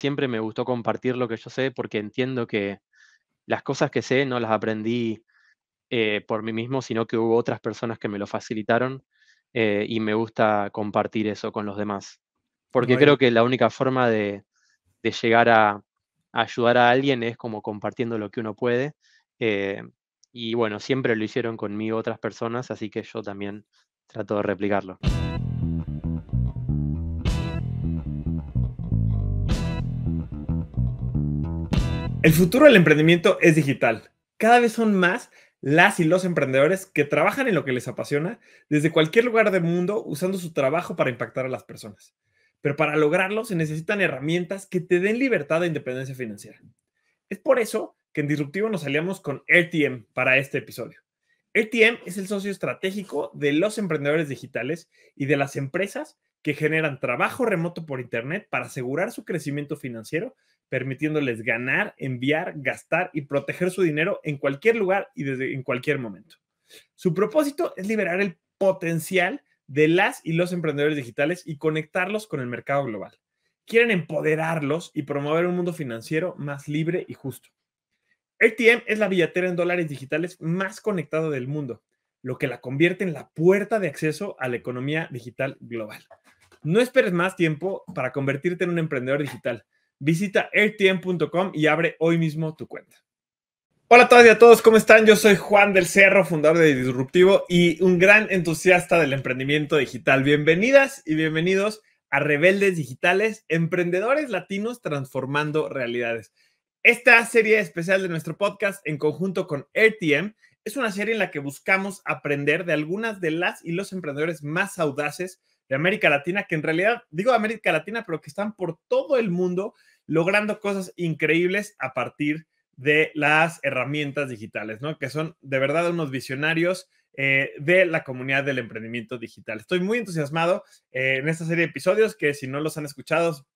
siempre me gustó compartir lo que yo sé porque entiendo que las cosas que sé no las aprendí eh, por mí mismo, sino que hubo otras personas que me lo facilitaron eh, y me gusta compartir eso con los demás. Porque creo que la única forma de, llegar a, ayudar a alguien es como compartiendo lo que uno puede. Eh, y bueno, siempre lo hicieron conmigo otras personas, así que yo también trato de replicarlo. El futuro del emprendimiento es digital. Cada vez son más las y los emprendedores que trabajan en lo que les apasiona desde cualquier lugar del mundo usando su trabajo para impactar a las personas. Pero para lograrlo se necesitan herramientas que te den libertad e independencia financiera. Es por eso que en Disruptivo nos aliamos con RTM para este episodio. RTM es el socio estratégico de los emprendedores digitales y de las empresas que generan trabajo remoto por Internet para asegurar su crecimiento financiero permitiéndoles ganar, enviar, gastar y proteger su dinero en cualquier lugar y desde en cualquier momento. Su propósito es liberar el potencial de las y los emprendedores digitales y conectarlos con el mercado global. Quieren empoderarlos y promover un mundo financiero más libre y justo. ATM es la billetera en dólares digitales más conectada del mundo, lo que la convierte en la puerta de acceso a la economía digital global. No esperes más tiempo para convertirte en un emprendedor digital. Visita airtm.com y abre hoy mismo tu cuenta. Hola a todas y a todos, ¿cómo están? Yo soy Juan del Cerro, fundador de Disruptivo y un gran entusiasta del emprendimiento digital. Bienvenidas y bienvenidos a Rebeldes Digitales, Emprendedores Latinos Transformando Realidades. Esta serie especial de nuestro podcast en conjunto con RTM es una serie en la que buscamos aprender de algunas de las y los emprendedores más audaces de América Latina, que en realidad digo América Latina, pero que están por todo el mundo logrando cosas increíbles a partir de las herramientas digitales, ¿no? Que son de verdad unos visionarios eh, de la comunidad del emprendimiento digital. Estoy muy entusiasmado eh, en esta serie de episodios que si no los han escuchado,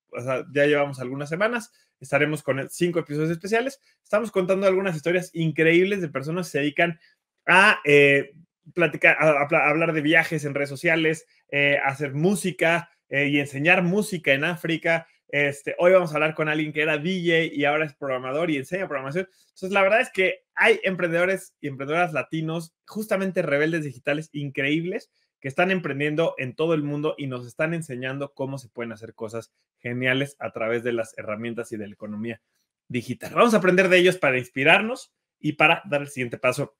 ya llevamos algunas semanas, estaremos con cinco episodios especiales. Estamos contando algunas historias increíbles de personas que se dedican a eh, platicar, hablar de viajes en redes sociales, eh, hacer música eh, y enseñar música en África. Este, hoy vamos a hablar con alguien que era DJ y ahora es programador y enseña programación. Entonces, la verdad es que hay emprendedores y emprendedoras latinos, justamente rebeldes digitales increíbles, que están emprendiendo en todo el mundo y nos están enseñando cómo se pueden hacer cosas geniales a través de las herramientas y de la economía digital. Vamos a aprender de ellos para inspirarnos y para dar el siguiente paso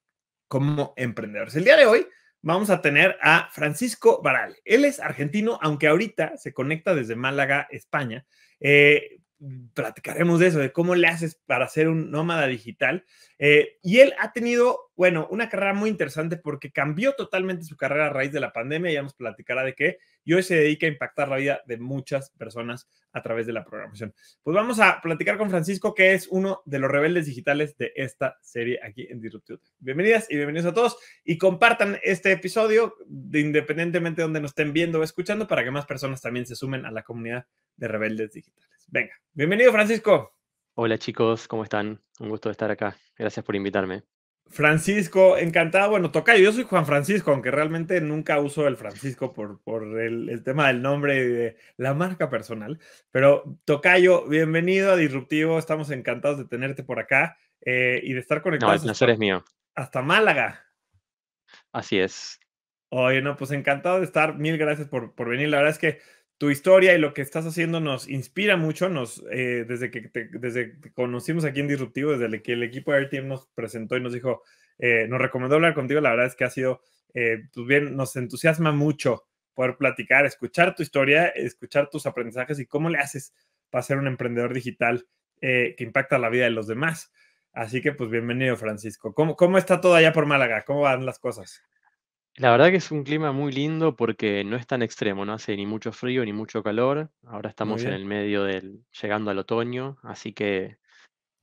como emprendedores. El día de hoy vamos a tener a Francisco Baral. Él es argentino, aunque ahorita se conecta desde Málaga, España. Eh, platicaremos de eso, de cómo le haces para ser un nómada digital. Eh, y él ha tenido bueno, una carrera muy interesante porque cambió totalmente su carrera a raíz de la pandemia. Ya nos platicará de qué. Y hoy se dedica a impactar la vida de muchas personas a través de la programación. Pues vamos a platicar con Francisco, que es uno de los rebeldes digitales de esta serie aquí en Disruptivo. Bienvenidas y bienvenidos a todos. Y compartan este episodio, independientemente de donde nos estén viendo o escuchando, para que más personas también se sumen a la comunidad de rebeldes digitales. Venga, bienvenido, Francisco. Hola chicos, ¿cómo están? Un gusto estar acá. Gracias por invitarme. Francisco, encantado. Bueno, tocayo, yo soy Juan Francisco, aunque realmente nunca uso el Francisco por, por el, tema del nombre y de la marca personal. Pero tocayo, bienvenido a Disruptivo. Estamos encantados de tenerte por acá eh, y de estar conectados. No, el placer mío. Hasta Málaga. Así es. Oye, no, pues encantado de estar. Mil gracias por, por venir. La verdad es que tu historia y lo que estás haciendo nos inspira mucho, nos, eh, desde, que desde conocimos aquí en Disruptivo, desde que el equipo de RTM nos presentó y nos dijo, eh, nos recomendó hablar contigo, la verdad es que ha sido, eh, pues bien, nos entusiasma mucho poder platicar, escuchar tu historia, escuchar tus aprendizajes y cómo le haces para ser un emprendedor digital que impacta la vida de los demás. Así que, pues bienvenido, Francisco. ¿Cómo, cómo está todo allá por Málaga? ¿Cómo van las cosas? La verdad que es un clima muy lindo porque no es tan extremo, no hace ni mucho frío ni mucho calor. Ahora estamos en el medio del, llegando al otoño, así que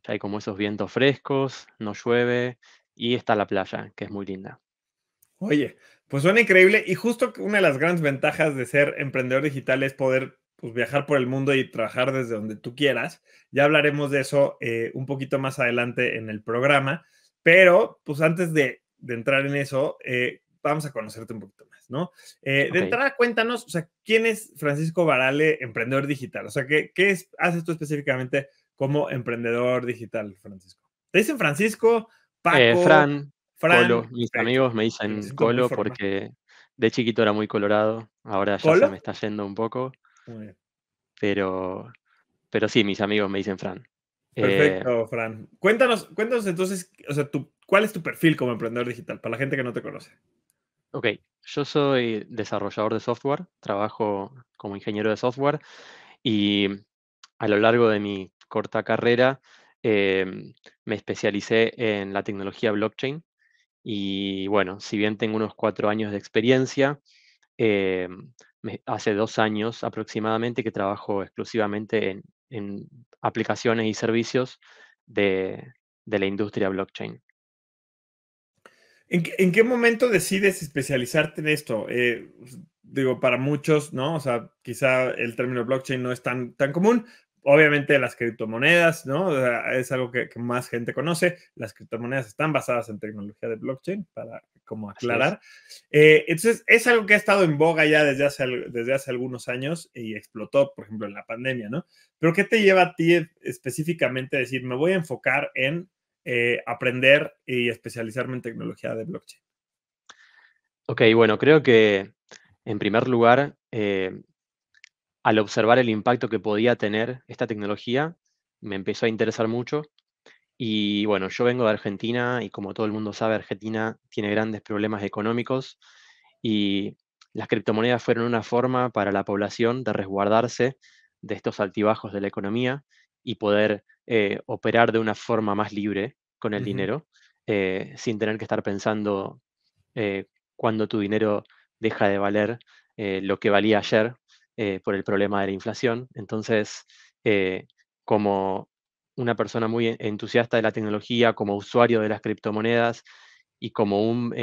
hay como esos vientos frescos, no llueve y está la playa, que es muy linda. Oye, pues suena increíble y justo una de las grandes ventajas de ser emprendedor digital es poder pues, viajar por el mundo y trabajar desde donde tú quieras. Ya hablaremos de eso eh, un poquito más adelante en el programa, pero pues antes de, entrar en eso, eh, vamos a conocerte un poquito más, ¿no? Eh, de entrada, cuéntanos, o sea, ¿quién es Francisco Barale, emprendedor digital? O sea, ¿qué, qué haces tú específicamente como emprendedor digital, Francisco? ¿Te dicen Francisco, eh, Paco? Fran, Fran, Mis amigos me dicen Colo porque de chiquito era muy colorado, ahora ya se me está yendo un poco. Pero, pero sí, mis amigos me dicen Fran. Eh, Perfecto, Fran. Cuéntanos, cuéntanos entonces, o sea, ¿cuál es tu perfil como emprendedor digital para la gente que no te conoce? Ok, yo soy desarrollador de software, trabajo como ingeniero de software y mm, a lo largo de mi corta carrera em, me especialicé en la tecnología blockchain y bueno, si bien tengo unos cuatro años de experiencia, em, hace dos años aproximadamente que trabajo exclusivamente en, aplicaciones y servicios de la industria blockchain. ¿En, qué momento decides especializarte en esto? Eh, pues, digo, para muchos, ¿no? O sea, quizá el término blockchain no es tan, tan común. Obviamente las criptomonedas, ¿no? es algo que, más gente conoce. Las criptomonedas están basadas en tecnología de blockchain, para como aclarar. Eh, entonces, es algo que ha estado en boga ya desde hace, desde hace algunos años y explotó, por ejemplo, en la pandemia, ¿no? Pero ¿qué te lleva a ti eh, específicamente a decir, me voy a enfocar en eh, aprender y especializarme en tecnología de blockchain? Ok, bueno, creo que en primer lugar, eh, al observar el impacto que podía tener esta tecnología, me empezó a interesar mucho. Y bueno, yo vengo de Argentina y como todo el mundo sabe, Argentina tiene grandes problemas económicos y las criptomonedas fueron una forma para la población de resguardarse de estos altibajos de la economía y poder eh, operar de una forma más libre con el dinero, eh, sin tener que estar pensando cuando eh, cuándo tu dinero deja de valer lo que valía ayer por el problema de la inflación. Entonces, como una persona muy entusiasta de la tecnología, como usuario de las criptomonedas y como un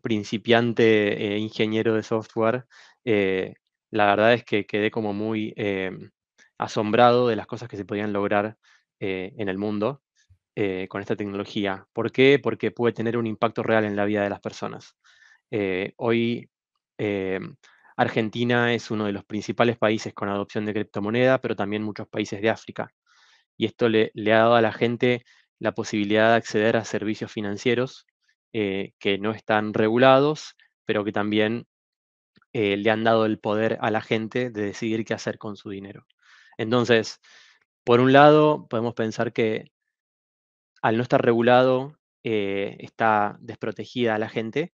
principiante ingeniero de software, la verdad es que quedé como muy em, asombrado de las cosas que se podían lograr eh, en el mundo eh, con esta tecnología. ¿Por qué? Porque puede tener un impacto real en la vida de las personas. Eh, hoy Argentina es uno de los principales países con adopción de criptomoneda, pero también muchos países de África. Y esto le ha dado a la gente la posibilidad de acceder a servicios financieros que no están regulados, pero que también le han dado el poder a la gente de decidir qué hacer con su dinero. Entonces, por un lado, podemos pensar que al no estar regulado eh, está desprotegida la gente,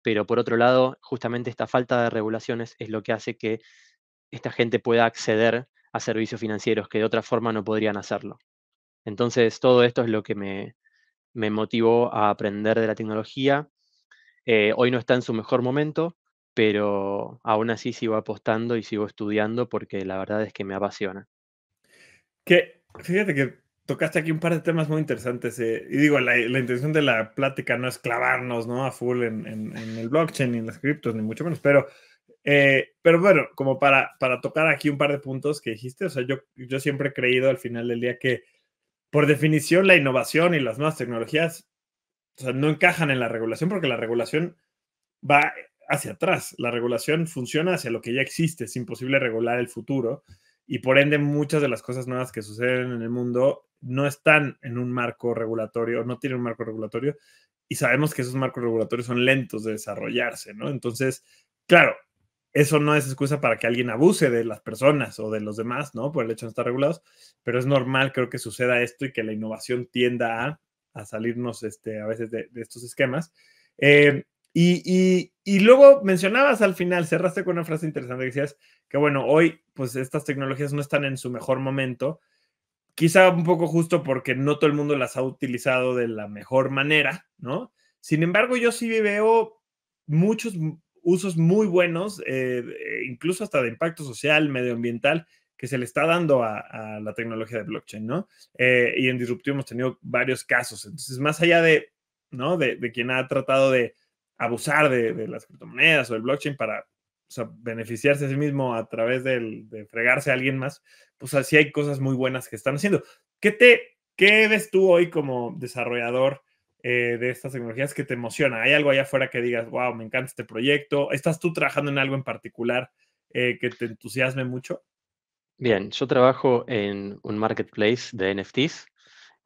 pero por otro lado, justamente esta falta de regulaciones es lo que hace que esta gente pueda acceder a servicios financieros que de otra forma no podrían hacerlo. Entonces, todo esto es lo que me, motivó a aprender de la tecnología. Eh, hoy no está en su mejor momento, pero aún así sigo apostando y sigo estudiando porque la verdad es que me apasiona. Que, fíjate que tocaste aquí un par de temas muy interesantes. Eh, y digo, la, intención de la plática no es clavarnos ¿no? a full en, el blockchain ni en las criptos, ni mucho menos, pero, eh, pero bueno, como para, tocar aquí un par de puntos que dijiste, o sea, yo, yo siempre he creído al final del día que por definición la innovación y las nuevas tecnologías o sea, no encajan en la regulación porque la regulación va hacia atrás. La regulación funciona hacia lo que ya existe. Es imposible regular el futuro y por ende muchas de las cosas nuevas que suceden en el mundo no están en un marco regulatorio, no tienen un marco regulatorio y sabemos que esos marcos regulatorios son lentos de desarrollarse, ¿no? Entonces, claro, eso no es excusa para que alguien abuse de las personas o de los demás, ¿no? Por el hecho de no estar regulados, pero es normal, creo que suceda esto y que la innovación tienda a, salirnos este, a veces de, estos esquemas. Eh, y, y, luego mencionabas al final, cerraste con una frase interesante que decías que, bueno, hoy pues estas tecnologías no están en su mejor momento, quizá un poco justo porque no todo el mundo las ha utilizado de la mejor manera, ¿no? Sin embargo, yo sí veo muchos usos muy buenos, eh, e incluso hasta de impacto social, medioambiental, que se le está dando a, la tecnología de blockchain, ¿no? Eh, y en Disruptivo hemos tenido varios casos. Entonces, más allá de, ¿no? De, de quien ha tratado de abusar de, las criptomonedas o el blockchain para beneficiarse a sí mismo a través de fregarse a alguien más, pues así hay cosas muy buenas que están haciendo. ¿Qué, te, qué ves tú hoy como desarrollador eh, de estas tecnologías que te emociona? ¿Hay algo allá afuera que digas, wow, me encanta este proyecto? ¿Estás tú trabajando en algo en particular eh, que te entusiasme mucho? Bien, yo trabajo en un marketplace de NFTs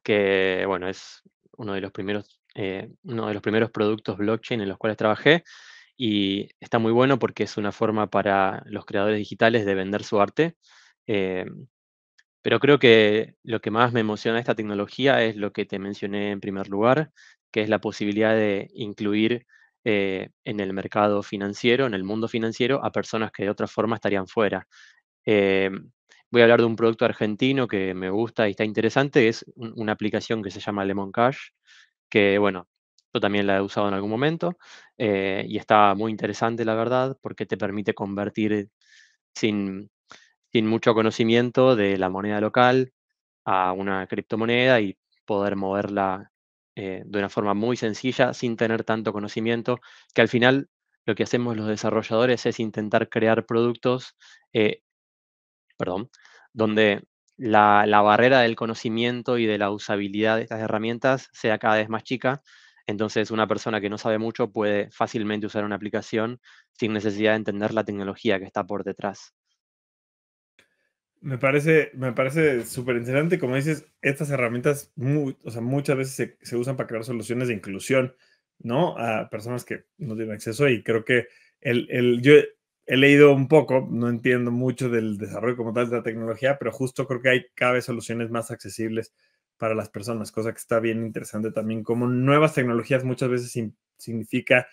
que, bueno, es uno de los primeros eh, uno de los primeros productos blockchain en los cuales trabajé y está muy bueno porque es una forma para los creadores digitales de vender su arte. Eh, pero creo que lo que más me emociona esta tecnología es lo que te mencioné en primer lugar, que es la posibilidad de incluir eh, en el mercado financiero, en el mundo financiero, a personas que de otra forma estarían fuera. voy a hablar de un producto argentino que me gusta y está interesante, es una aplicación que se llama Lemon Cash, que bueno, yo también la he usado en algún momento eh, y está muy interesante, la verdad, porque te permite convertir sin, mucho conocimiento de la moneda local a una criptomoneda y poder moverla eh, de una forma muy sencilla sin tener tanto conocimiento, que al final lo que hacemos los desarrolladores es intentar crear productos, eh, perdón, donde la, barrera del conocimiento y de la usabilidad de estas herramientas sea cada vez más chica. Entonces, una persona que no sabe mucho puede fácilmente usar una aplicación sin necesidad de entender la tecnología que está por detrás. Me parece, me parece súper interesante. Como dices, estas herramientas muchas veces se, usan para crear soluciones de inclusión, ¿no? A personas que no tienen acceso y creo que el, el, he leído un poco, no entiendo mucho del desarrollo como tal de la tecnología, pero justo creo que hay cada vez soluciones más accesibles para las personas, cosa que está bien interesante también, como nuevas tecnologías muchas veces significa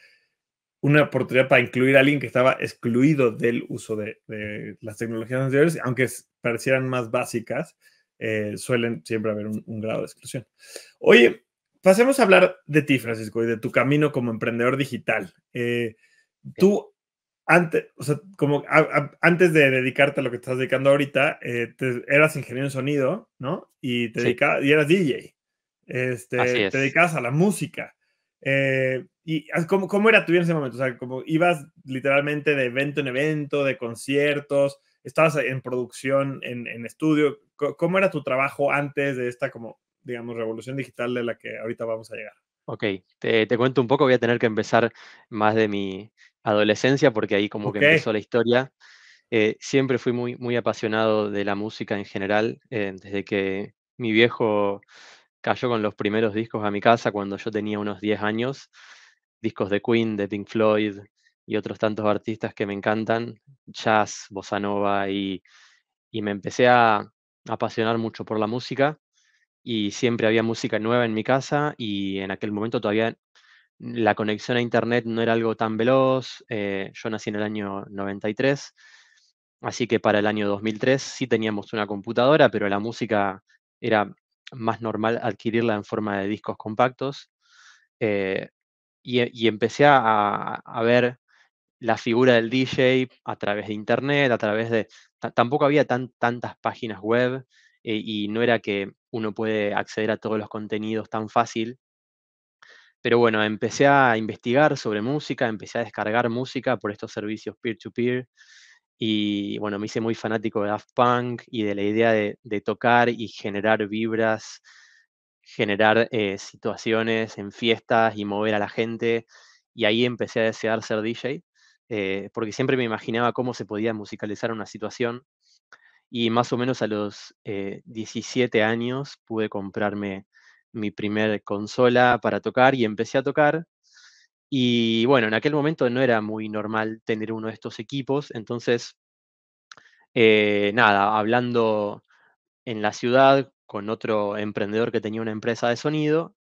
una oportunidad para incluir a alguien que estaba excluido del uso de, las tecnologías anteriores, aunque parecieran más básicas, eh, suelen siempre haber un, grado de exclusión. Oye, pasemos a hablar de ti, Francisco, y de tu camino como emprendedor digital. Eh, tú antes, o sea, como antes de dedicarte a lo que estás dedicando ahorita, eh, eras ingeniero en sonido, ¿no? Y te dedicabas, y eras DJ. Este, es. te dedicabas a la música. Eh, ¿Y ah, ¿cómo, era tu vida en ese momento? O sea, como ibas literalmente de evento en evento, de conciertos, estabas en producción, en, estudio. ¿Cómo era tu trabajo antes de esta, como, digamos, revolución digital de la que ahorita vamos a llegar? Ok, te, te, cuento un poco, voy a tener que empezar más de mi, adolescencia, porque ahí como que empezó la historia. Eh, siempre fui muy, muy apasionado de la música en general, eh, desde que mi viejo cayó con los primeros discos a mi casa cuando yo tenía unos 10 años, discos de Queen, de Pink Floyd y otros tantos artistas que me encantan, jazz, bossa nova, y, y me empecé a apasionar mucho por la música y siempre había música nueva en mi casa y en aquel momento todavía la conexión a Internet no era algo tan veloz. Eh, yo nací en el año 93, así que para el año 2003 sí teníamos una computadora, pero la música era más normal adquirirla en forma de discos compactos. Eh, eh, y, empecé a, ver la figura del DJ a través de Internet, a través de... Tampoco había tantas páginas web y no era que uno puede acceder a todos los contenidos tan fácil pero bueno, empecé a investigar sobre música, empecé a descargar música por estos servicios peer-to-peer. y bueno, me hice muy fanático de Daft Punk y de la idea de, tocar y generar vibras, generar eh, situaciones en fiestas y mover a la gente. Y ahí empecé a desear ser DJ, eh, porque siempre me imaginaba cómo se podía musicalizar una situación. Y más o menos a los 17 eh, años pude comprarme mi primer consola para tocar y empecé a tocar. Y bueno, en aquel momento no era muy normal tener uno de estos equipos, entonces, eh, nada, hablando en la ciudad con otro emprendedor que tenía una empresa de sonido,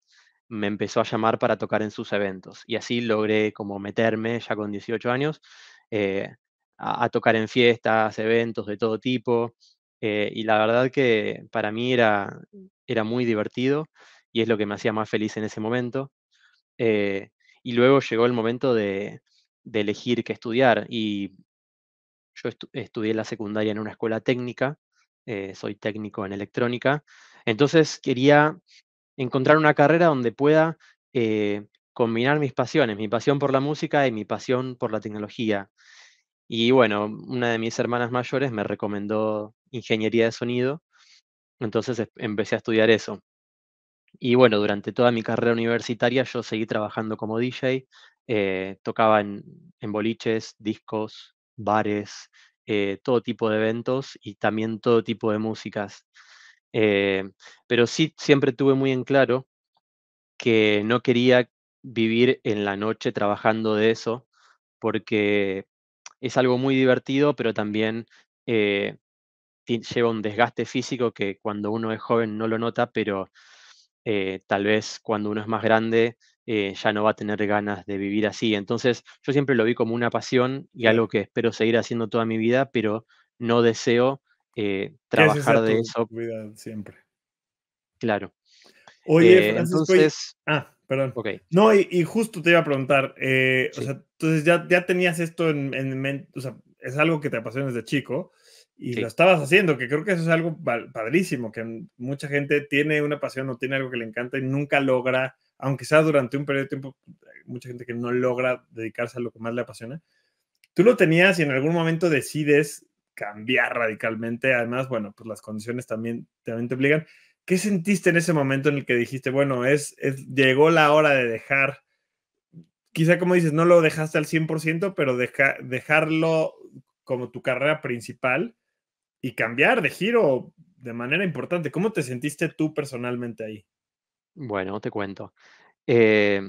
me empezó a llamar para tocar en sus eventos. Y así logré como meterme ya con 18 años eh, a, tocar en fiestas, eventos de todo tipo. Eh, y la verdad que para mí era, era muy divertido y es lo que me hacía más feliz en ese momento. Eh, y luego llegó el momento de, elegir qué estudiar y yo estudié la secundaria en una escuela técnica, eh, soy técnico en electrónica, entonces quería encontrar una carrera donde pueda eh, combinar mis pasiones, mi pasión por la música y mi pasión por la tecnología. Y bueno, una de mis hermanas mayores me recomendó ingeniería de sonido, entonces empecé a estudiar eso. Y bueno, durante toda mi carrera universitaria yo seguí trabajando como DJ, eh, tocaba en, boliches, discos, bares, eh, todo tipo de eventos y también todo tipo de músicas. Eh, pero sí siempre tuve muy en claro que no quería vivir en la noche trabajando de eso, porque es algo muy divertido, pero también lleva un desgaste físico que cuando uno es joven no lo nota, pero eh, tal vez cuando uno es más grande eh, ya no va a tener ganas de vivir así. Entonces yo siempre lo vi como una pasión y algo que espero seguir haciendo toda mi vida, pero no deseo eh, trabajar de eso. siempre. Claro. Oye, entonces... Ah, perdón. No, y, justo te iba a preguntar, entonces ya, ya tenías esto en, mente, o sea, es algo que te apasiona desde chico, y lo estabas haciendo, que creo que eso es algo padrísimo, que mucha gente tiene una pasión o tiene algo que le encanta y nunca logra, aunque sea durante un periodo de tiempo, mucha gente que no logra dedicarse a lo que más le apasiona. Tú lo tenías y en algún momento decides cambiar radicalmente, además, bueno, pues las condiciones también, también te obligan. ¿Qué sentiste en ese momento en el que dijiste, bueno, es, llegó la hora de dejar, quizá como dices, no lo dejaste al 100%, pero deja, dejarlo como tu carrera principal y cambiar de giro de manera importante. ¿Cómo te sentiste tú personalmente ahí? Bueno, te cuento. Eh,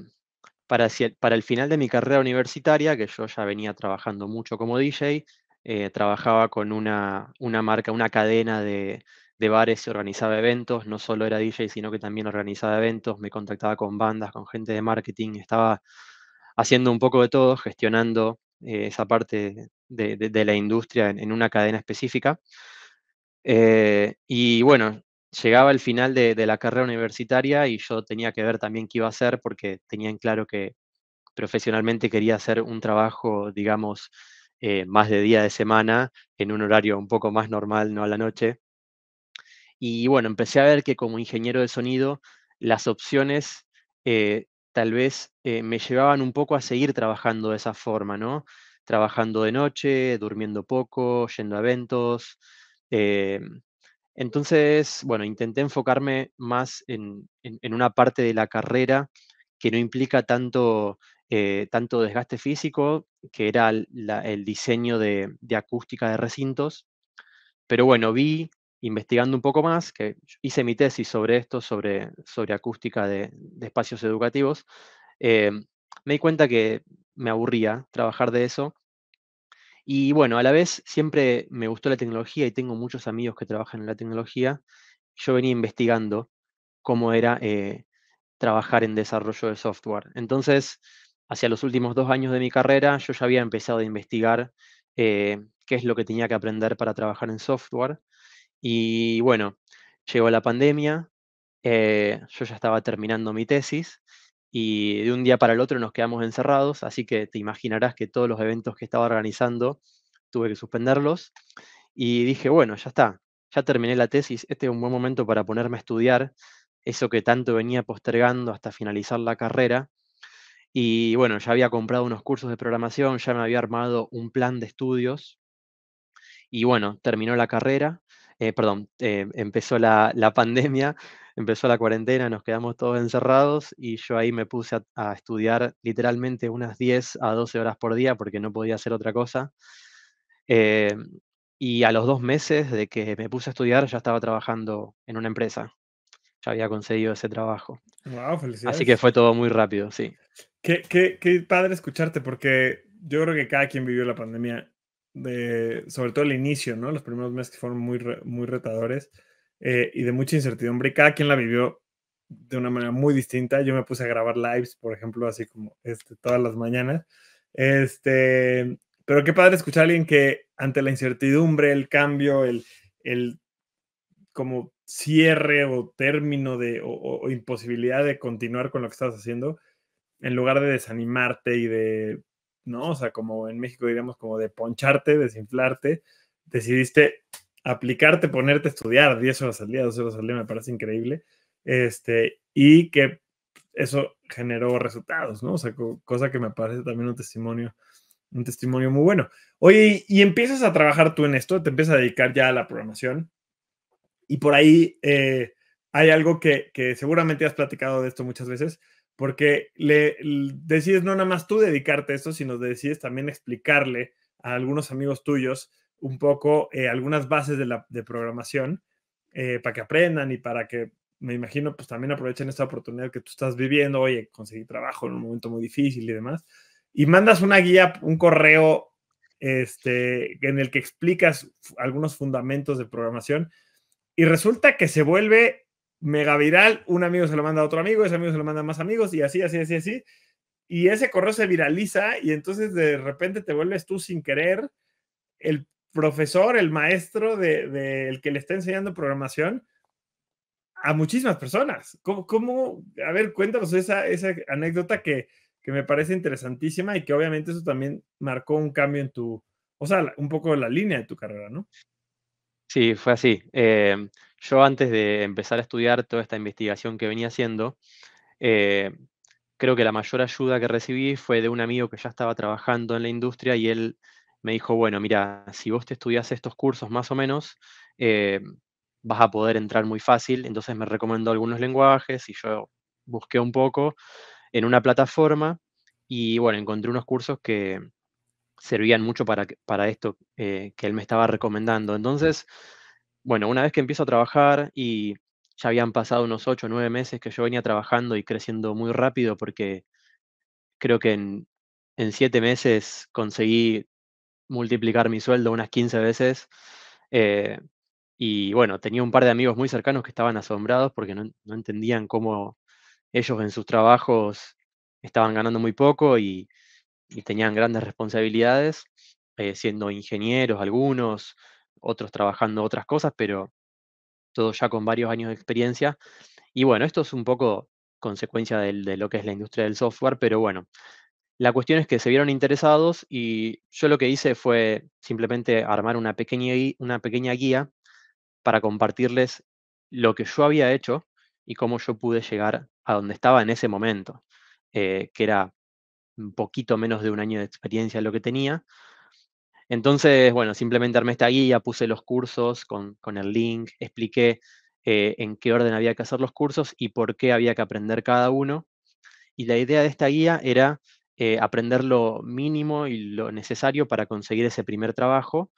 para, el final de mi carrera universitaria, que yo ya venía trabajando mucho como DJ, eh, trabajaba con una, marca, una cadena de, de bares y organizaba eventos. No solo era DJ, sino que también organizaba eventos. Me contactaba con bandas, con gente de marketing. Estaba haciendo un poco de todo, gestionando eh, esa parte de, la industria en, una cadena específica. Eh, y bueno, llegaba el final de, la carrera universitaria y yo tenía que ver también qué iba a hacer porque tenían en claro que profesionalmente quería hacer un trabajo, digamos, eh, más de día de semana, en un horario un poco más normal, no a la noche. Y bueno, empecé a ver que como ingeniero de sonido las opciones tal vez eh, me llevaban un poco a seguir trabajando de esa forma, ¿no? Trabajando de noche, durmiendo poco, yendo a eventos. Eh, entonces, bueno, intenté enfocarme más en, una parte de la carrera que no implica tanto, eh, tanto desgaste físico, que era el diseño de, de acústica de recintos. Pero bueno, vi investigando un poco más, que hice mi tesis sobre esto, sobre, sobre acústica de, de espacios educativos, eh, me di cuenta que me aburría trabajar de eso. Y bueno, a la vez siempre me gustó la tecnología y tengo muchos amigos que trabajan en la tecnología. Yo venía investigando cómo era eh, trabajar en desarrollo de software. Entonces, hacia los últimos dos años de mi carrera, yo ya había empezado a investigar eh, qué es lo que tenía que aprender para trabajar en software. Y bueno, llegó la pandemia, eh, yo ya estaba terminando mi tesis y de un día para el otro nos quedamos encerrados, así que te imaginarás que todos los eventos que estaba organizando tuve que suspenderlos y dije, bueno, ya está, ya terminé la tesis, este es un buen momento para ponerme a estudiar eso que tanto venía postergando hasta finalizar la carrera. Y bueno, ya había comprado unos cursos de programación, ya me había armado un plan de estudios. Y bueno, terminó la carrera eh, perdón, eh, empezó la, pandemia, empezó la cuarentena, nos quedamos todos encerrados y yo ahí me puse a, estudiar literalmente unas 10 a 12 horas por día porque no podía hacer otra cosa. Eh, y a los dos meses de que me puse a estudiar ya estaba trabajando en una empresa. Ya había conseguido ese trabajo. Así que fue todo muy rápido, sí. qué padre escucharte porque yo creo que cada quien vivió la pandemia de, sobre todo el inicio, ¿no? Los primeros meses que fueron muy, muy retadores eh, y de mucha incertidumbre. Cada quien la vivió de una manera muy distinta. Yo me puse a grabar lives, por ejemplo, así como este, todas las mañanas. Este, pero qué padre escuchar a alguien que ante la incertidumbre, el cambio, el, como cierre o término de, o imposibilidad de continuar con lo que estás haciendo, en lugar de desanimarte y de ¿no? O sea, como en México diríamos como de poncharte, desinflarte, decidiste aplicarte, ponerte a estudiar 10 horas al día, 12 horas al día, me parece increíble, este, y que eso generó resultados, ¿no? O sea, cosa que me parece también un testimonio, un testimonio muy bueno. Oye, y, empiezas a trabajar tú en esto, te empiezas a dedicar ya a la programación, y por ahí eh, hay algo que, que seguramente has platicado de esto muchas veces, porque le, decides no nada más tú dedicarte a esto, sino decides también explicarle a algunos amigos tuyos un poco eh, algunas bases de, la, programación eh, para que aprendan y para que, me imagino, pues también aprovechen esta oportunidad que tú estás viviendo, oye, conseguir trabajo en un momento muy difícil y demás. Y mandas una guía, un correo este, en el que explicas algunos fundamentos de programación y resulta que se vuelve mega viral, un amigo se lo manda a otro amigo, ese amigo se lo manda a más amigos y así, así, así, así. Y ese correo se viraliza y entonces de repente te vuelves tú sin querer el profesor, el maestro del de, que le está enseñando programación a muchísimas personas. ¿Cómo, cómo? a ver, cuéntanos esa, esa anécdota que, que me parece interesantísima y que obviamente eso también marcó un cambio en tu, o sea, un poco la línea de tu carrera, ¿no? Sí, fue así. Eh, yo antes de empezar a estudiar toda esta investigación que venía haciendo, eh, creo que la mayor ayuda que recibí fue de un amigo que ya estaba trabajando en la industria y él me dijo, bueno, mira, si vos te estudias estos cursos más o menos, eh, vas a poder entrar muy fácil. Entonces me recomendó algunos lenguajes y yo busqué un poco en una plataforma y bueno, encontré unos cursos que servían mucho para, para esto eh, que él me estaba recomendando. Entonces, bueno, una vez que empiezo a trabajar y ya habían pasado unos 8 o 9 meses que yo venía trabajando y creciendo muy rápido porque creo que en, siete 7 meses conseguí multiplicar mi sueldo unas 15 veces. Eh, y bueno, tenía un par de amigos muy cercanos que estaban asombrados porque no, entendían cómo ellos en sus trabajos estaban ganando muy poco y, tenían grandes responsabilidades, eh, siendo ingenieros algunos, otros trabajando otras cosas, pero todo ya con varios años de experiencia. Y bueno, esto es un poco consecuencia de lo que es la industria del software, pero bueno, la cuestión es que se vieron interesados y yo lo que hice fue simplemente armar una pequeña, una pequeña guía para compartirles lo que yo había hecho y cómo yo pude llegar a donde estaba en ese momento, eh, que era un poquito menos de un año de experiencia lo que tenía, entonces, bueno, simplemente armé esta guía, puse los cursos con, el link, expliqué eh, en qué orden había que hacer los cursos y por qué había que aprender cada uno. Y la idea de esta guía era eh, aprender lo mínimo y lo necesario para conseguir ese primer trabajo.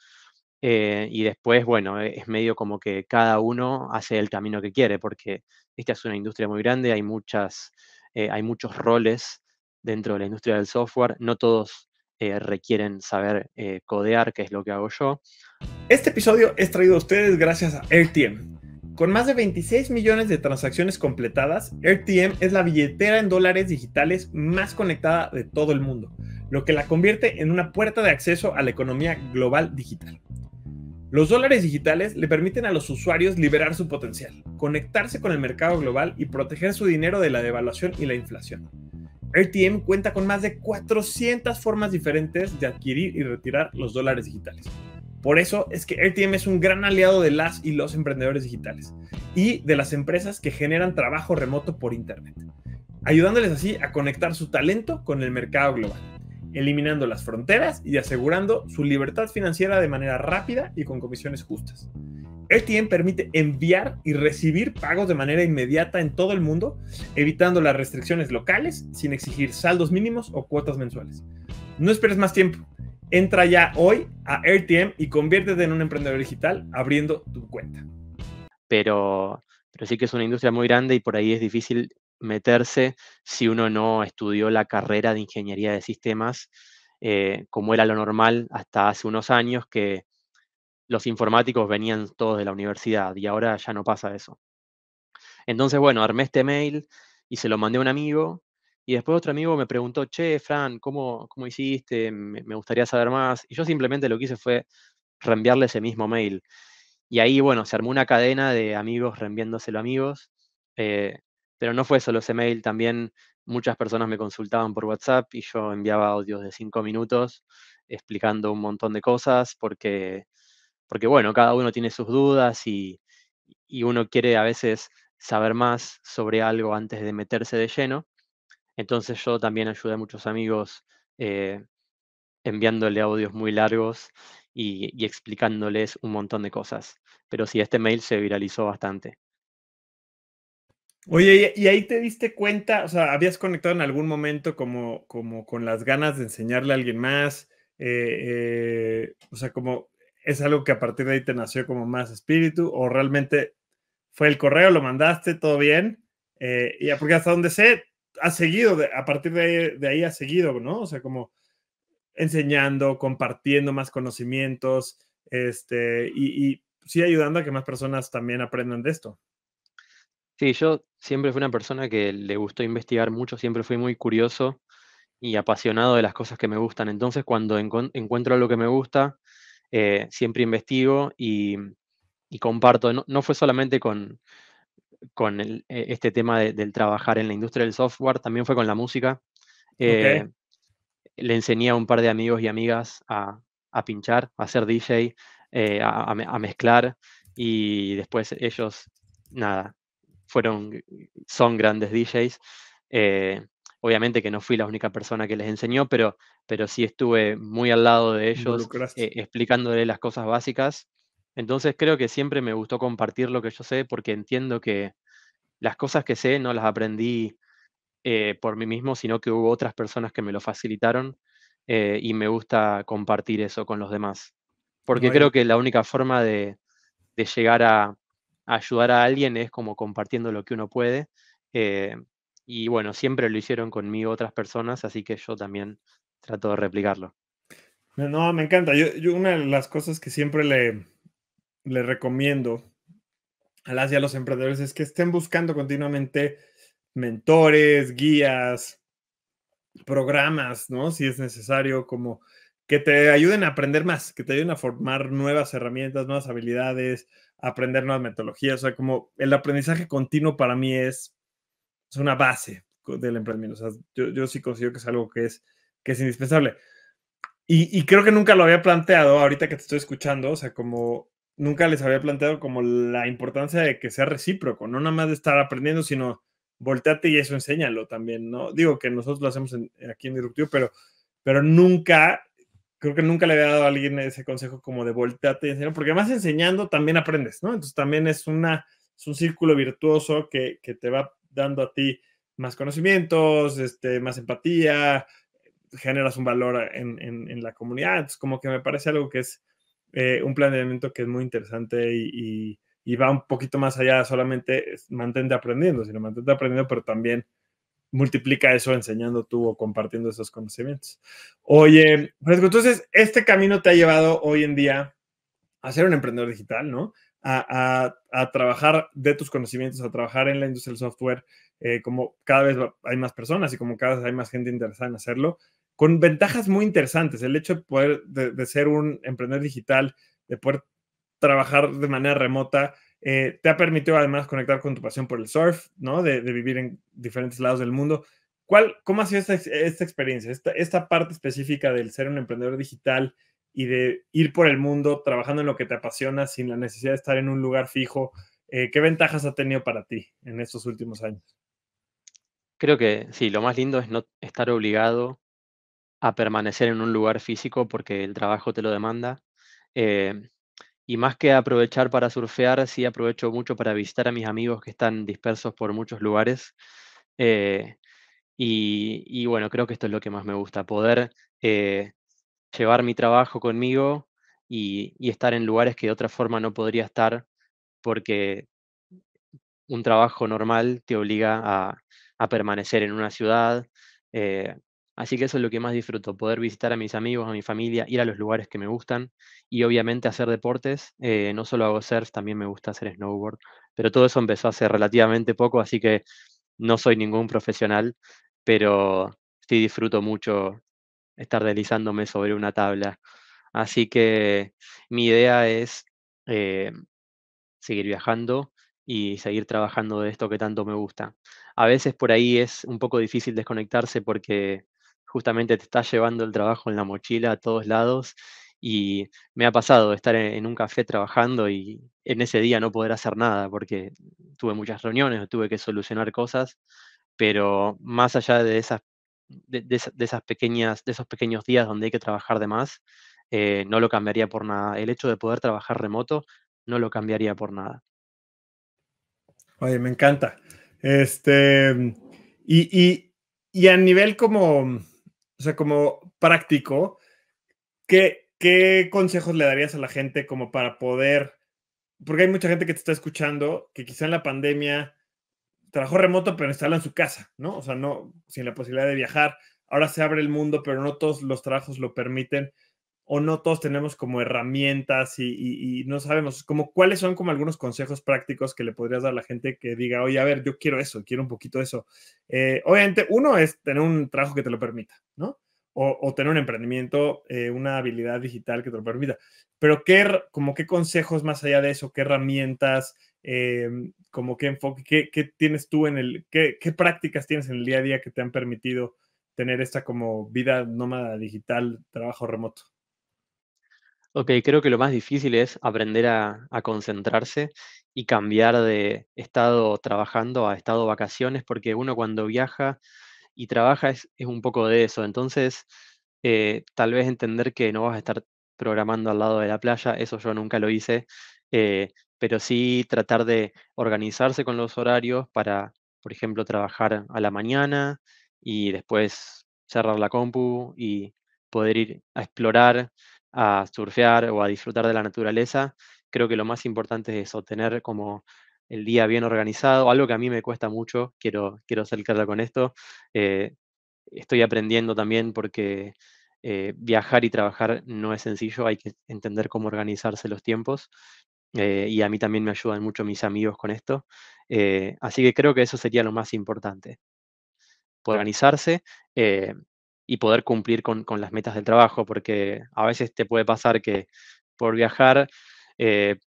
Eh, y después, bueno, e, es medio como que cada uno hace el camino que quiere, porque esta es una industria muy grande, hay, muchas, hay muchos roles dentro de la industria del software, no todos eh, requieren saber eh, codear, que es lo que hago yo. Este episodio es traído a ustedes gracias a RTM. Con más de 26 millones de transacciones completadas, Airtm es la billetera en dólares digitales más conectada de todo el mundo, lo que la convierte en una puerta de acceso a la economía global digital. Los dólares digitales le permiten a los usuarios liberar su potencial, conectarse con el mercado global y proteger su dinero de la devaluación y la inflación. RTM cuenta con más de 400 formas diferentes de adquirir y retirar los dólares digitales. Por eso es que RTM es un gran aliado de las y los emprendedores digitales y de las empresas que generan trabajo remoto por Internet, ayudándoles así a conectar su talento con el mercado global, eliminando las fronteras y asegurando su libertad financiera de manera rápida y con comisiones justas. RTM e permite enviar y recibir pagos de manera inmediata en todo el mundo, evitando las restricciones locales sin exigir saldos mínimos o cuotas mensuales. No esperes más tiempo. Entra ya hoy a RTM e y conviértete en un emprendedor digital abriendo tu cuenta. Pero, pero sí que es una industria muy grande y por ahí es difícil meterse si uno no estudió la carrera de ingeniería de sistemas, eh, como era lo normal hasta hace unos años, que los informáticos venían todos de la universidad y ahora ya no pasa eso. Entonces, bueno, armé este mail y se lo mandé a un amigo y después otro amigo me preguntó, che, Fran, ¿cómo, cómo hiciste? Me, gustaría saber más. Y yo simplemente lo que hice fue reenviarle ese mismo mail. Y ahí, bueno, se armó una cadena de amigos reenviándoselo a amigos. Eh, pero no fue solo ese mail, también muchas personas me consultaban por WhatsApp y yo enviaba audios de cinco minutos explicando un montón de cosas porque porque bueno, cada uno tiene sus dudas y, uno quiere a veces saber más sobre algo antes de meterse de lleno. Entonces yo también ayudé a muchos amigos eh, enviándole audios muy largos y, explicándoles un montón de cosas. Pero sí, este mail se viralizó bastante. Oye, y ahí te diste cuenta, o sea, habías conectado en algún momento como, como con las ganas de enseñarle a alguien más, eh, eh, o sea, como es algo que a partir de ahí te nació como más espíritu o realmente fue el correo, lo mandaste, todo bien. Eh, y porque hasta donde sé, ha seguido, a partir de ahí, ha has seguido, ¿no? O sea, como enseñando, compartiendo más conocimientos, este, y, y sí ayudando a que más personas también aprendan de esto. Sí, yo siempre fui una persona que le gustó investigar mucho, siempre fui muy curioso y apasionado de las cosas que me gustan. Entonces, cuando encuentro lo que me gusta, eh, siempre investigo y, comparto. No, fue solamente con, con eh, este tema del trabajar en la industria del software, también fue con la música. Eh, le enseñé a un par de amigos y amigas a, pinchar, a ser DJ, a, mezclar y después ellos, nada, fueron, son grandes DJs. Obviamente que no fui la única persona que les enseñó, pero, pero sí estuve muy al lado de ellos eh, explicándoles las cosas básicas. Entonces creo que siempre me gustó compartir lo que yo sé porque entiendo que las cosas que sé no las aprendí eh, por mí mismo, sino que hubo otras personas que me lo facilitaron eh, y me gusta compartir eso con los demás. Porque creo que la única forma de, llegar a, ayudar a alguien es como compartiendo lo que uno puede eh, y bueno, siempre lo hicieron conmigo otras personas, así que yo también trato de replicarlo. No, me encanta. Yo, una de las cosas que siempre le, le recomiendo a las y a los emprendedores es que estén buscando continuamente mentores, guías, programas, ¿no? Si es necesario, como que te ayuden a aprender más, que te ayuden a formar nuevas herramientas, nuevas habilidades, aprender nuevas metodologías. O sea, como el aprendizaje continuo para mí es es una base del emprendimiento. O sea, yo, yo sí considero que es algo que es, que es indispensable. Y, y, creo que nunca lo había planteado, ahorita que te estoy escuchando, o sea, como nunca les había planteado como la importancia de que sea recíproco, no nada más de estar aprendiendo, sino volteate y eso enséñalo también, ¿no? Digo que nosotros lo hacemos aquí en Disruptivo, pero, pero nunca, creo que nunca le había dado a alguien ese consejo como de volteate y enséñalo, porque además enseñando también aprendes, ¿no? Entonces también es, una, es un círculo virtuoso que, que te va dando a ti más conocimientos, este, más empatía, generas un valor en, la comunidad. Es como que me parece algo que es eh, un planeamiento que es muy interesante y, va un poquito más allá, solamente mantente aprendiendo, sino mantente aprendiendo, pero también multiplica eso enseñando tú o compartiendo esos conocimientos. Oye, Fresco, entonces este camino te ha llevado hoy en día a ser un emprendedor digital, ¿no? a, trabajar de tus conocimientos, a trabajar en la industria del software, eh, como cada vez hay más personas y como cada vez hay más gente interesada en hacerlo, con ventajas muy interesantes. El hecho de poder, de, ser un emprendedor digital, de poder trabajar de manera remota, eh, te ha permitido además conectar con tu pasión por el surf, ¿no? De, vivir en diferentes lados del mundo. ¿Cuál, ¿Cómo ha sido esta, experiencia, esta parte específica del ser un emprendedor digital? y de ir por el mundo trabajando en lo que te apasiona sin la necesidad de estar en un lugar fijo. Eh, ¿Qué ventajas ha tenido para ti en estos últimos años? Creo que sí, lo más lindo es no estar obligado a permanecer en un lugar físico porque el trabajo te lo demanda. Eh, y más que aprovechar para surfear, sí aprovecho mucho para visitar a mis amigos que están dispersos por muchos lugares. Eh, y, bueno, creo que esto es lo que más me gusta, poder llevar mi trabajo conmigo y, estar en lugares que de otra forma no podría estar porque un trabajo normal te obliga a, permanecer en una ciudad. Eh, así que eso es lo que más disfruto, poder visitar a mis amigos, a mi familia, ir a los lugares que me gustan y obviamente hacer deportes. Eh, no solo hago surf, también me gusta hacer snowboard, pero todo eso empezó hace relativamente poco, así que no soy ningún profesional, pero sí disfruto mucho estar deslizándome sobre una tabla. Así que mi idea es eh, seguir viajando y seguir trabajando de esto que tanto me gusta. A veces por ahí es un poco difícil desconectarse porque justamente te está llevando el trabajo en la mochila a todos lados y me ha pasado estar en un café trabajando y en ese día no poder hacer nada porque tuve muchas reuniones, tuve que solucionar cosas, pero más allá de esas de, esas pequeñas, de esos pequeños días donde hay que trabajar de más, eh, no lo cambiaría por nada. El hecho de poder trabajar remoto no lo cambiaría por nada. Oye, me encanta. Este, y, a nivel como, sea, como práctico, ¿qué, ¿qué consejos le darías a la gente como para poder? Porque hay mucha gente que te está escuchando que quizá en la pandemia trabajo remoto, pero en su casa, ¿no? O sea, no, sin la posibilidad de viajar. Ahora se abre el mundo, pero no todos los trabajos lo permiten o no todos tenemos como herramientas y, no sabemos, como cuáles son como algunos consejos prácticos que le podrías dar a la gente que diga, oye, a ver, yo quiero eso, quiero un poquito de eso. Eh, obviamente, uno es tener un trabajo que te lo permita, ¿no? O, tener un emprendimiento, eh, una habilidad digital que te lo permita. Pero qué, como qué consejos más allá de eso, qué herramientas, Em, como qué enfoque, qué, tienes tú en el, qué, prácticas tienes en el día a día que te han permitido tener esta como vida nómada digital, trabajo remoto. Ok, creo que lo más difícil es aprender a, concentrarse y cambiar de estado trabajando a estado vacaciones, porque uno cuando viaja y trabaja es, un poco de eso. Entonces, eh, tal vez entender que no vas a estar programando al lado de la playa, eso yo nunca lo hice, eh, pero sí tratar de organizarse con los horarios para, por ejemplo, trabajar a la mañana y después cerrar la compu y poder ir a explorar, a surfear o a disfrutar de la naturaleza. Creo que lo más importante es obtener como el día bien organizado, algo que a mí me cuesta mucho, quiero, quiero ser claro con esto. Eh, estoy aprendiendo también porque eh, viajar y trabajar no es sencillo, hay que entender cómo organizarse los tiempos eh, y a mí también me ayudan mucho mis amigos con esto. Eh, así que creo que eso sería lo más importante, organizarse eh, y poder cumplir con, con, las metas del trabajo, porque a veces te puede pasar que por viajar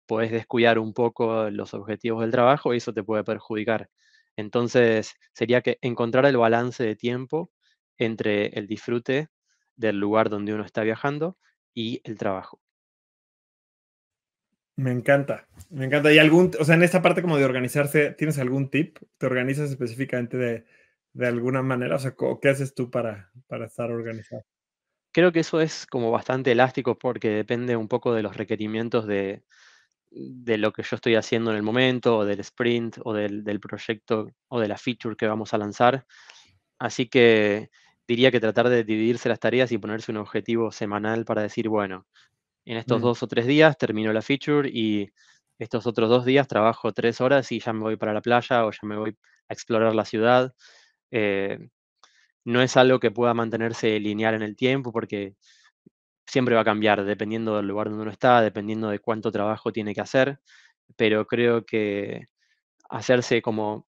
puedes descuidar un poco los objetivos del trabajo y eso te puede perjudicar. Entonces sería que encontrar el balance de tiempo entre el disfrute del lugar donde uno está viajando y el trabajo. Me encanta, me encanta. ¿Y algún, o sea, en esta parte como de organizarse, ¿tienes algún tip? ¿Te organizas específicamente de, alguna manera? O sea, ¿qué haces tú para, para estar organizado? Creo que eso es como bastante elástico porque depende un poco de los requerimientos de, lo que yo estoy haciendo en el momento, o del sprint, o del, del proyecto, o de la feature que vamos a lanzar. Así que diría que tratar de dividirse las tareas y ponerse un objetivo semanal para decir, bueno, en estos mm. dos o tres días termino la feature y estos otros dos días trabajo tres horas y ya me voy para la playa o ya me voy a explorar la ciudad. Eh, no es algo que pueda mantenerse lineal en el tiempo porque siempre va a cambiar dependiendo del lugar donde uno está, dependiendo de cuánto trabajo tiene que hacer, pero creo que hacerse como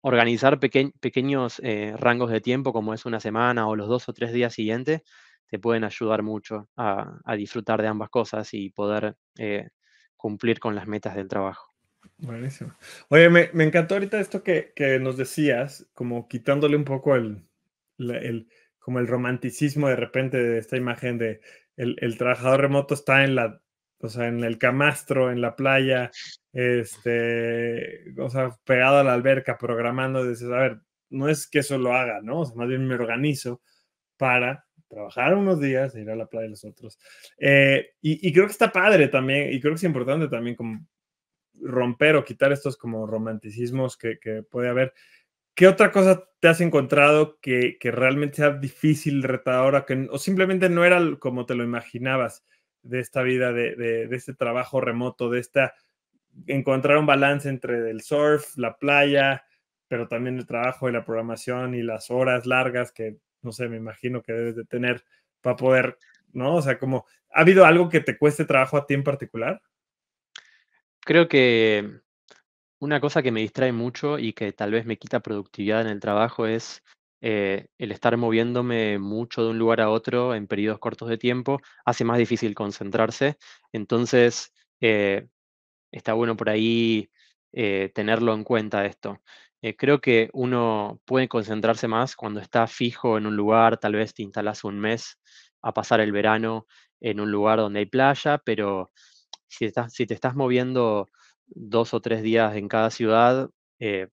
organizar pequeños eh, rangos de tiempo como es una semana o los dos o tres días siguientes te pueden ayudar mucho a, disfrutar de ambas cosas y poder eh, cumplir con las metas del trabajo. Buenísimo. Oye, me, encantó ahorita esto que, nos decías, como quitándole un poco el, como el romanticismo de repente de esta imagen de el, el trabajador remoto está en la, o en el camastro, en la playa, este, o pegado a la alberca, programando, dices, a ver, no es que eso lo haga, ¿no? más bien me organizo para trabajar unos días, e ir a la playa los otros. Eh, y, creo que está padre también, y creo que es importante también como romper o quitar estos como romanticismos que, puede haber. ¿Qué otra cosa te has encontrado que, realmente sea difícil, retadora, que, o simplemente no era como te lo imaginabas de esta vida, de, de este trabajo remoto, de esta encontrar un balance entre el surf, la playa, pero también el trabajo y la programación y las horas largas que no sé, me imagino que debes de tener para poder, ¿no? O sea, como, ¿ha habido algo que te cueste trabajo a ti en particular? Creo que una cosa que me distrae mucho y que tal vez me quita productividad en el trabajo es eh, el estar moviéndome mucho de un lugar a otro en periodos cortos de tiempo hace más difícil concentrarse. Entonces, eh, está bueno por ahí eh, tenerlo en cuenta esto. Eh, creo que uno puede concentrarse más cuando está fijo en un lugar, tal vez te instalas un mes a pasar el verano en un lugar donde hay playa, pero si, estás, si te estás moviendo dos o tres días en cada ciudad, eh,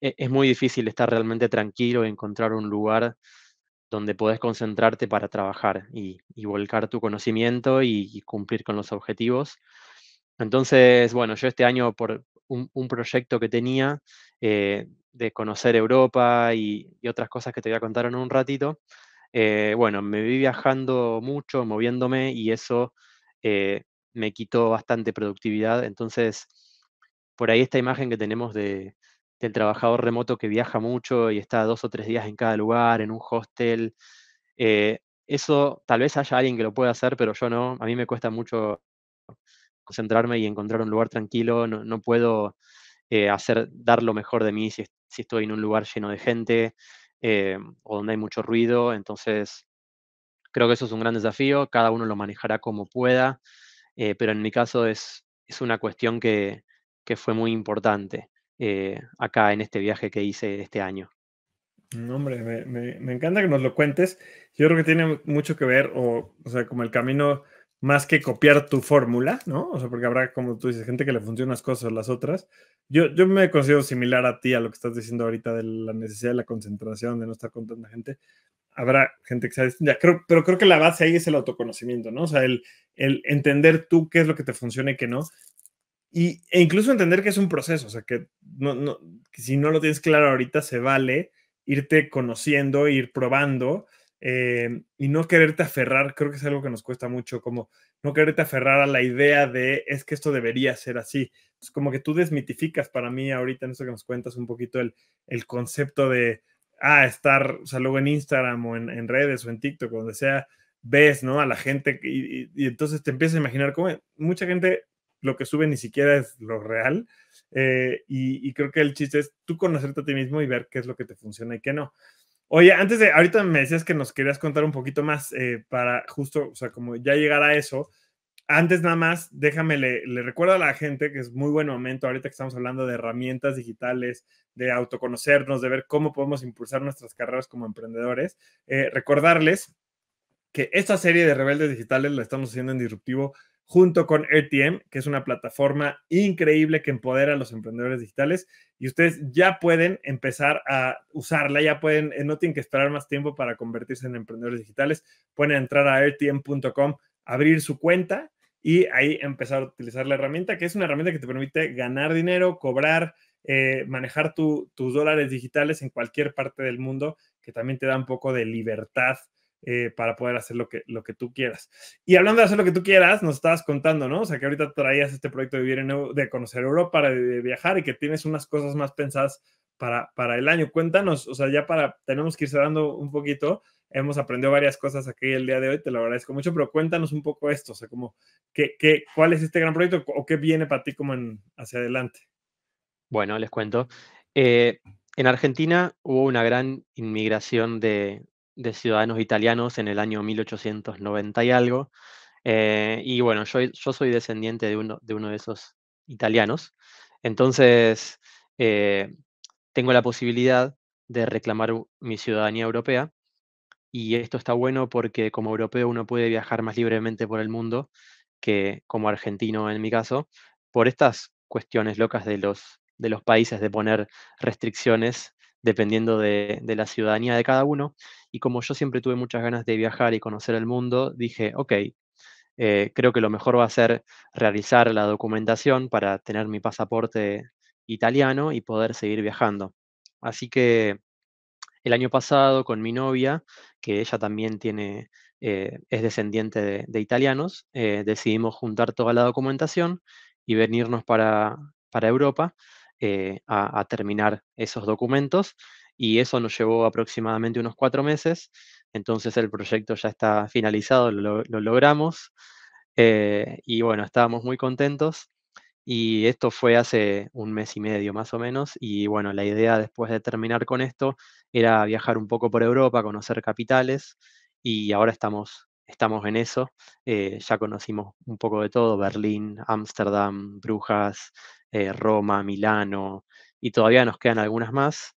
e, es muy difícil estar realmente tranquilo y encontrar un lugar donde podés concentrarte para trabajar y, y volcar tu conocimiento y, cumplir con los objetivos. Entonces, bueno, yo este año por un, un proyecto que tenía eh, de conocer Europa y, otras cosas que te voy a contar en un ratito, eh, bueno, me vi viajando mucho, moviéndome y eso eh, me quitó bastante productividad. Entonces, por ahí esta imagen que tenemos de, del trabajador remoto que viaja mucho y está dos o tres días en cada lugar, en un hostel, eso tal vez haya alguien que lo pueda hacer, pero yo no. A mí me cuesta mucho concentrarme y encontrar un lugar tranquilo. no puedo eh, hacer, dar lo mejor de mí si, estoy en un lugar lleno de gente eh, o donde hay mucho ruido. Entonces, creo que eso es un gran desafío, cada uno lo manejará como pueda, eh, pero en mi caso es, es una cuestión que, fue muy importante acá en este viaje que hice este año. hombre, me, encanta que nos lo cuentes. Yo creo que tiene mucho que ver, o, o sea, como el camino más que copiar tu fórmula, ¿no? O sea, porque habrá, como tú dices, gente que le funciona las cosas o las otras. Yo, yo me considero similar a ti, a lo que estás diciendo ahorita de la necesidad de la concentración, de no estar con tanta gente. Habrá gente que sea distinta, creo, pero creo que la base ahí es el autoconocimiento, ¿no? O sea, el, el entender tú qué es lo que te funciona y qué no. Y, e incluso entender que es un proceso, o sea, que, no, no, que si no lo tienes claro ahorita, se vale irte conociendo, ir probando eh, y no quererte aferrar, creo que es algo que nos cuesta mucho, como no quererte aferrar a la idea de es que esto debería ser así. Es pues, como que tú desmitificas para mí ahorita en eso que nos cuentas un poquito el, el concepto de, ah, estar, o sea, luego en Instagram o en, en redes o en TikTok, donde sea, ves, ¿no? A la gente y, y, entonces te empiezas a imaginar cómo e, mucha gente lo que sube ni siquiera es lo real. Eh, y, y creo que el chiste es tú conocerte a ti mismo y ver qué es lo que te funciona y qué no. Oye, antes de, ahorita me decías que nos querías contar un poquito más eh, para justo, o sea, como ya llegar a eso. Antes nada más, déjame, le, recuerdo a la gente que es muy buen momento ahorita que estamos hablando de herramientas digitales, de autoconocernos, de ver cómo podemos impulsar nuestras carreras como emprendedores. Eh, recordarles que esta serie de Rebeldes Digitales la estamos haciendo en Disruptivo junto con RTM, que es una plataforma increíble que empodera a los emprendedores digitales y ustedes ya pueden empezar a usarla, ya pueden, eh, no tienen que esperar más tiempo para convertirse en emprendedores digitales, pueden entrar a rtm.com, abrir su cuenta y ahí empezar a utilizar la herramienta, que es una herramienta que te permite ganar dinero, cobrar, eh, manejar tus dólares digitales en cualquier parte del mundo, que también te da un poco de libertad eh, para poder hacer lo que, lo que tú quieras. Y hablando de hacer lo que tú quieras, nos estabas contando, ¿no? O sea, que ahorita traías este proyecto de, vivir de conocer Europa, de, viajar y que tienes unas cosas más pensadas para, para el año. Cuéntanos, o sea, ya para, tenemos que ir cerrando un poquito. Hemos aprendido varias cosas aquí el día de hoy, te lo agradezco mucho, pero cuéntanos un poco esto, o sea, como, ¿qué, cuál es este gran proyecto o qué viene para ti como hacia adelante? Bueno, les cuento. Eh, en Argentina hubo una gran inmigración de, de ciudadanos italianos en el año 1890 y algo. Eh, y bueno, yo, soy descendiente de uno, de uno de esos italianos. Entonces, eh, tengo la posibilidad de reclamar mi ciudadanía europea. Y esto está bueno porque como europeo uno puede viajar más libremente por el mundo que como argentino en mi caso, por estas cuestiones locas de los, de los países de poner restricciones dependiendo de, de la ciudadanía de cada uno. Y como yo siempre tuve muchas ganas de viajar y conocer el mundo, dije, ok, eh, creo que lo mejor va a ser realizar la documentación para tener mi pasaporte italiano y poder seguir viajando. Así que el año pasado con mi novia, que ella también tiene, eh, es descendiente de, italianos, eh, decidimos juntar toda la documentación y venirnos para, para Europa a, terminar esos documentos y eso nos llevó aproximadamente unos cuatro meses. Entonces el proyecto ya está finalizado, lo, logramos eh, y bueno, estábamos muy contentos y esto fue hace un mes y medio más o menos y bueno, la idea después de terminar con esto era viajar un poco por Europa, conocer capitales y ahora estamos, estamos en eso. Eh, ya conocimos un poco de todo, Berlín, Ámsterdam, Brujas, eh, Roma, Milano y todavía nos quedan algunas más.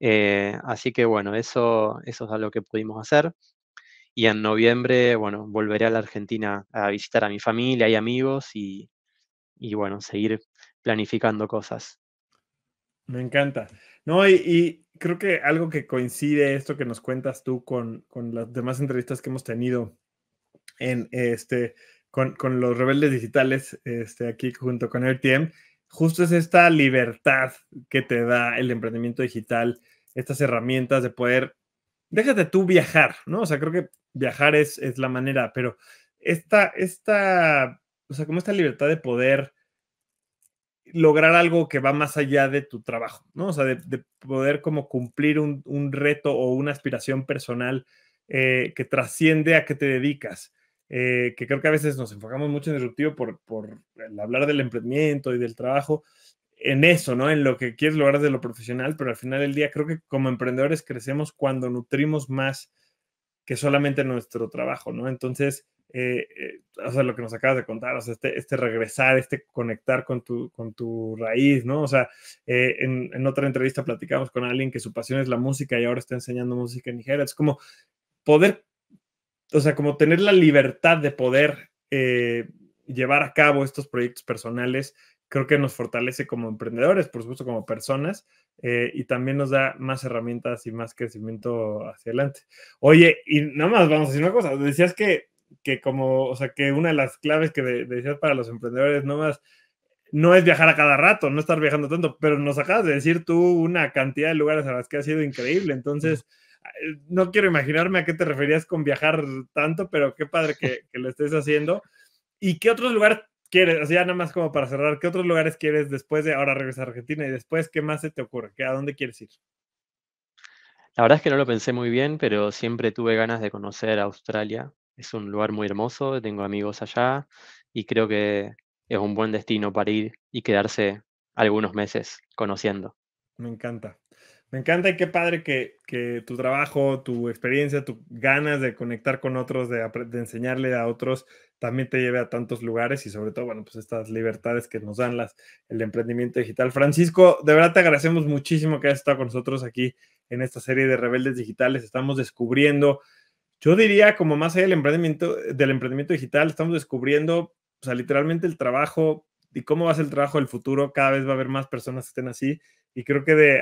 Eh, así que bueno, eso, eso es algo que pudimos hacer. Y en noviembre, bueno, volveré a la Argentina a visitar a mi familia y amigos y, y bueno, seguir planificando cosas. Me encanta. No, y, creo que algo que coincide esto que nos cuentas tú con, con las demás entrevistas que hemos tenido en este con, los rebeldes digitales, este, aquí junto con el RTM, justo es esta libertad que te da el emprendimiento digital, estas herramientas de poder, déjate tú viajar, ¿no? O sea, creo que viajar es, la manera, pero esta, esta, o sea, como esta libertad de poder lograr algo que va más allá de tu trabajo, ¿no? O sea, de, poder como cumplir un, reto o una aspiración personal eh, que trasciende a qué te dedicas. Eh, que creo que a veces nos enfocamos mucho en disruptivo por, por hablar del emprendimiento y del trabajo, en eso, ¿no? En lo que quieres lograr de lo profesional, pero al final del día creo que como emprendedores crecemos cuando nutrimos más que solamente nuestro trabajo, ¿no? Entonces, eh, eh, o sea, lo que nos acabas de contar, o sea, este, este regresar, este conectar con tu, con tu raíz, ¿no? O sea, en, en, otra entrevista platicamos con alguien que su pasión es la música y ahora está enseñando música en Nigeria. Es como poder o sea, como tener la libertad de poder eh, llevar a cabo estos proyectos personales, creo que nos fortalece como emprendedores, por supuesto como personas, eh, y también nos da más herramientas y más crecimiento hacia adelante. Oye, y nomás más vamos a decir una cosa, decías que, que como, o sea, que una de las claves que decías para los emprendedores, no no es viajar a cada rato, no estar viajando tanto, pero nos acabas de decir tú una cantidad de lugares a las que ha sido increíble, entonces no quiero imaginarme a qué te referías con viajar tanto, pero qué padre que, lo estés haciendo. ¿Y qué otros lugares quieres? O sea, nada más como para cerrar, ¿qué otros lugares quieres después de ahora regresar a Argentina y después qué más se te ocurre? ¿A dónde quieres ir? La verdad es que no lo pensé muy bien, pero siempre tuve ganas de conocer Australia. Es un lugar muy hermoso, tengo amigos allá y creo que es un buen destino para ir y quedarse algunos meses conociendo. Me encanta. Me encanta y qué padre que, tu trabajo, tu experiencia, tus ganas de conectar con otros, de, enseñarle a otros, también te lleve a tantos lugares y sobre todo, bueno, pues estas libertades que nos dan las, el emprendimiento digital. Francisco, de verdad te agradecemos muchísimo que hayas estado con nosotros aquí en esta serie de Rebeldes Digitales. Estamos descubriendo, yo diría, como más allá emprendimiento, del emprendimiento digital, estamos descubriendo, o sea, literalmente el trabajo y cómo va a ser el trabajo del futuro. Cada vez va a haber más personas que estén así y creo que de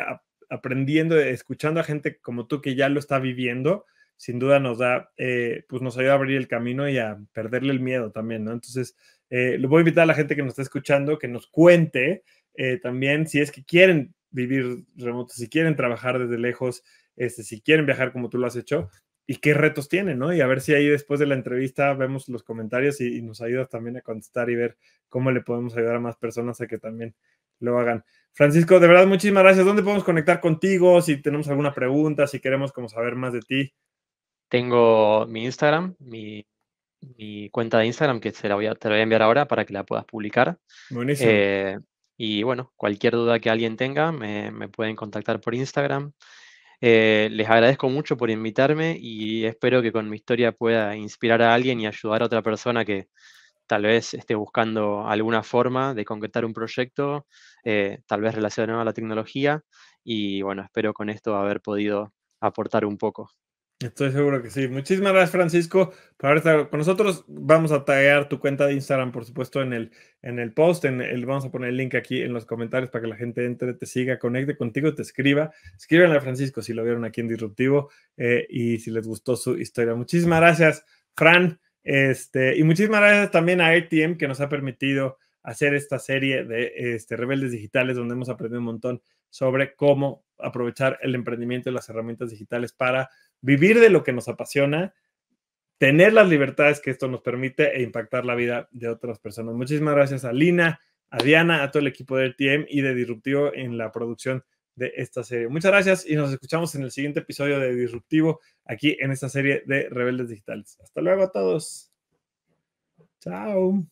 aprendiendo, escuchando a gente como tú que ya lo está viviendo, sin duda nos da, eh, pues nos ayuda a abrir el camino y a perderle el miedo también, ¿no? Entonces, eh, lo voy a invitar a la gente que nos está escuchando que nos cuente eh, también si es que quieren vivir remoto, si quieren trabajar desde lejos, este, si quieren viajar como tú lo has hecho y qué retos tienen, ¿no? Y a ver si ahí después de la entrevista vemos los comentarios y, y nos ayudas también a contestar y ver cómo le podemos ayudar a más personas a que también lo hagan. Francisco, de verdad, muchísimas gracias. ¿Dónde podemos conectar contigo? Si tenemos alguna pregunta, si queremos como saber más de ti. Tengo mi Instagram, mi, cuenta de Instagram, que te la voy a enviar ahora para que la puedas publicar. Buenísimo. Eh, y bueno, cualquier duda que alguien tenga, me, pueden contactar por Instagram. Eh, les agradezco mucho por invitarme y espero que con mi historia pueda inspirar a alguien y ayudar a otra persona que, tal vez esté buscando alguna forma de concretar un proyecto, eh, tal vez relacionado a la tecnología. Y bueno, espero con esto haber podido aportar un poco. Estoy seguro que sí. Muchísimas gracias, Francisco, por con nosotros. Vamos a taggear tu cuenta de Instagram, por supuesto, en el, en el post. En el, vamos a poner el link aquí en los comentarios para que la gente entre, te siga, conecte contigo, te escriba. Escríbanle a Francisco si lo vieron aquí en Disruptivo eh, y si les gustó su historia. Muchísimas gracias, Fran. Este, y muchísimas gracias también a RTM que nos ha permitido hacer esta serie de este, Rebeldes Digitales donde hemos aprendido un montón sobre cómo aprovechar el emprendimiento y las herramientas digitales para vivir de lo que nos apasiona, tener las libertades que esto nos permite e impactar la vida de otras personas. Muchísimas gracias a Lina, a Diana, a todo el equipo de RTM y de Disruptivo en la producción de esta serie. Muchas gracias y nos escuchamos en el siguiente episodio de Disruptivo aquí en esta serie de Rebeldes Digitales. Hasta luego a todos. Chao.